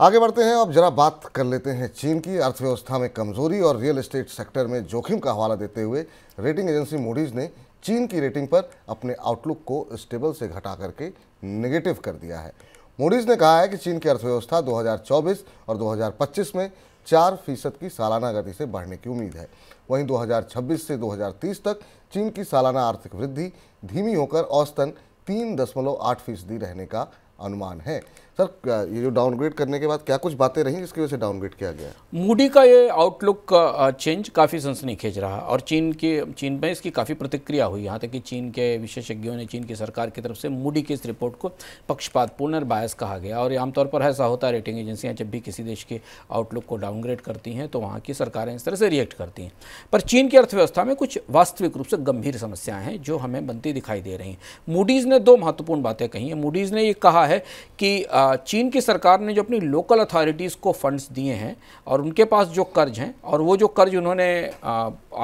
आगे बढ़ते हैं अब जरा बात कर लेते हैं चीन की अर्थव्यवस्था में कमजोरी और रियल एस्टेट सेक्टर में जोखिम का हवाला देते हुए रेटिंग एजेंसी मोडीज ने चीन की रेटिंग पर अपने आउटलुक को स्टेबल से घटा करके नेगेटिव कर दिया है मोडीज ने कहा है कि चीन की अर्थव्यवस्था 2024 और 2025 में चार फीसद की सालाना गति से बढ़ने की उम्मीद है वहीं 2026 से 2030 तक चीन की सालाना आर्थिक वृद्धि धीमी होकर औसतन तीन दशमलव आठ फीसदी रहने का अनुमान है सर ये जो डाउनग्रेड करने के बाद क्या कुछ बातें रहीं जिसकी वजह से डाउनग्रेड किया गया मूडी का ये आउटलुक का चेंज काफ़ी सनसनी खेज रहा और चीन के चीन में इसकी काफ़ी प्रतिक्रिया हुई यहाँ तक कि चीन के विशेषज्ञों ने चीन की सरकार की तरफ से मूडी की इस रिपोर्ट को पक्षपातपूर्ण और बायस कहा गया और आमतौर पर ऐसा होता है रेटिंग एजेंसियाँ जब भी किसी देश के आउटलुक को डाउनग्रेड करती हैं तो वहाँ की सरकारें इस तरह से रिएक्ट करती हैं पर चीन की अर्थव्यवस्था में कुछ वास्तविक रूप से गंभीर समस्याएँ हैं जो हमें बनती दिखाई दे रही हैं मूडीज़ ने दो महत्वपूर्ण बातें कही हैं मूडीज़ ने ये कहा है कि चीन की सरकार ने जो अपनी लोकल अथॉरिटीज़ को फंड्स दिए हैं और उनके पास जो कर्ज हैं और वो जो कर्ज उन्होंने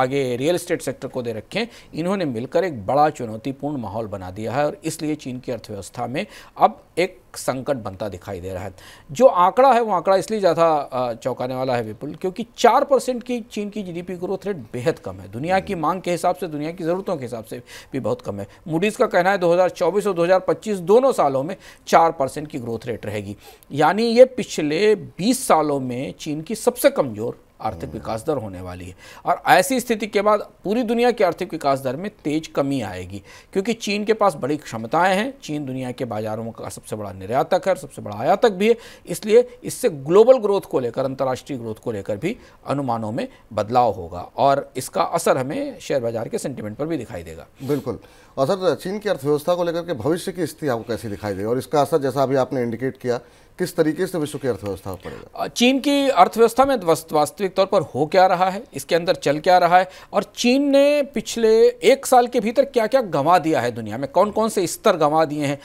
आगे रियल इस्टेट सेक्टर को दे रखें इन्होंने मिलकर एक बड़ा चुनौतीपूर्ण माहौल बना दिया है और इसलिए चीन की अर्थव्यवस्था में अब एक संकट बनता दिखाई दे रहा है जो आंकड़ा है वो आंकड़ा इसलिए ज़्यादा चौंकाने वाला है विपुल क्योंकि चार परसेंट की चीन की जीडीपी ग्रोथ रेट बेहद कम है दुनिया की मांग के हिसाब से दुनिया की ज़रूरतों के हिसाब से भी बहुत कम है मूडीज़ का कहना है 2024 और 2025 दोनों सालों में चार परसेंट की ग्रोथ रेट रहेगी यानी ये पिछले बीस सालों में चीन की सबसे कमज़ोर आर्थिक विकास दर होने वाली है और ऐसी स्थिति के बाद पूरी दुनिया की आर्थिक विकास दर में तेज कमी आएगी क्योंकि चीन के पास बड़ी क्षमताएं हैं चीन दुनिया के बाजारों का सबसे बड़ा निर्यातक है सबसे बड़ा आयातक भी है इसलिए इससे ग्लोबल ग्रोथ को लेकर अंतर्राष्ट्रीय ग्रोथ को लेकर भी अनुमानों में बदलाव होगा और इसका असर हमें शेयर बाजार के सेंटिमेंट पर भी दिखाई देगा बिल्कुल और सर चीन की अर्थव्यवस्था को लेकर के भविष्य की स्थिति आपको कैसी दिखाई देगी और इसका असर जैसा अभी आपने इंडिकेट किया किस तरीके से विश्व की अर्थव्यवस्था पर पड़ेगा चीन की अर्थव्यवस्था में वास्तविक तौर पर हो क्या रहा है इसके अंदर चल क्या रहा है और चीन ने पिछले एक साल के भीतर क्या क्या गंवा दिया है दुनिया में कौन कौन से स्तर गंवा दिए हैं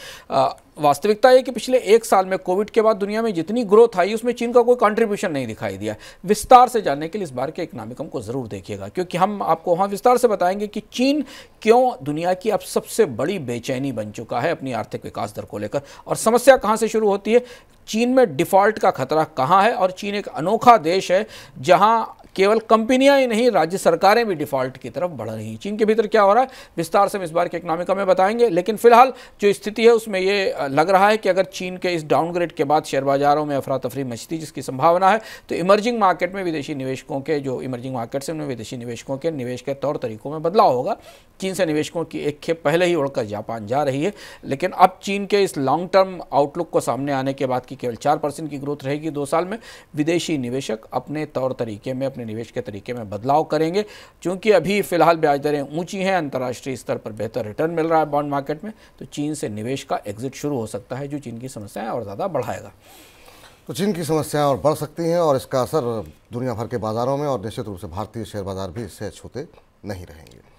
वास्तविकता है कि पिछले एक साल में कोविड के बाद दुनिया में जितनी ग्रोथ आई उसमें चीन का कोई कंट्रीब्यूशन नहीं दिखाई दिया विस्तार से जानने के लिए इस बार के इकोनॉमिकम को ज़रूर देखिएगा क्योंकि हम आपको वहाँ विस्तार से बताएंगे कि चीन क्यों दुनिया की अब सबसे बड़ी बेचैनी बन चुका है अपनी आर्थिक विकास दर को लेकर और समस्या कहाँ से शुरू होती है चीन में डिफ़ॉल्ट का खतरा कहाँ है और चीन एक अनोखा देश है जहाँ केवल कंपनियां ही नहीं राज्य सरकारें भी डिफॉल्ट की तरफ बढ़ रही हैं चीन के भीतर क्या हो रहा है विस्तार से हम इस बार के इकोनॉमिका में बताएंगे लेकिन फिलहाल जो स्थिति है उसमें ये लग रहा है कि अगर चीन के इस डाउनग्रेड के बाद शेयर बाजारों में अफरा तफरी मचती जिसकी संभावना है तो इमर्जिंग मार्केट में विदेशी निवेशकों के जो इमर्जिंग मार्केट्स हैं उनमें विदेशी निवेशकों के निवेश के तौर तरीकों में बदलाव होगा चीन से निवेशकों की एक खेप पहले ही उड़कर जापान जा रही है लेकिन अब चीन के इस लॉन्ग टर्म आउटलुक को सामने आने के बाद की केवल चार परसेंट की ग्रोथ रहेगी दो साल में विदेशी निवेशक अपने तौर तरीके में अपने निवेश के तरीके में बदलाव करेंगे क्योंकि अभी फ़िलहाल ब्याज दरें ऊंची हैं अंतर्राष्ट्रीय स्तर पर बेहतर रिटर्न मिल रहा है बॉन्ड मार्केट में तो चीन से निवेश का एग्जिट शुरू हो सकता है जो चीन की समस्याएँ और ज़्यादा बढ़ाएगा तो चीन की समस्याएं और बढ़ सकती हैं और इसका असर दुनिया भर के बाज़ारों में और निश्चित रूप से भारतीय शेयर बाज़ार भी इससे छूते नहीं रहेंगे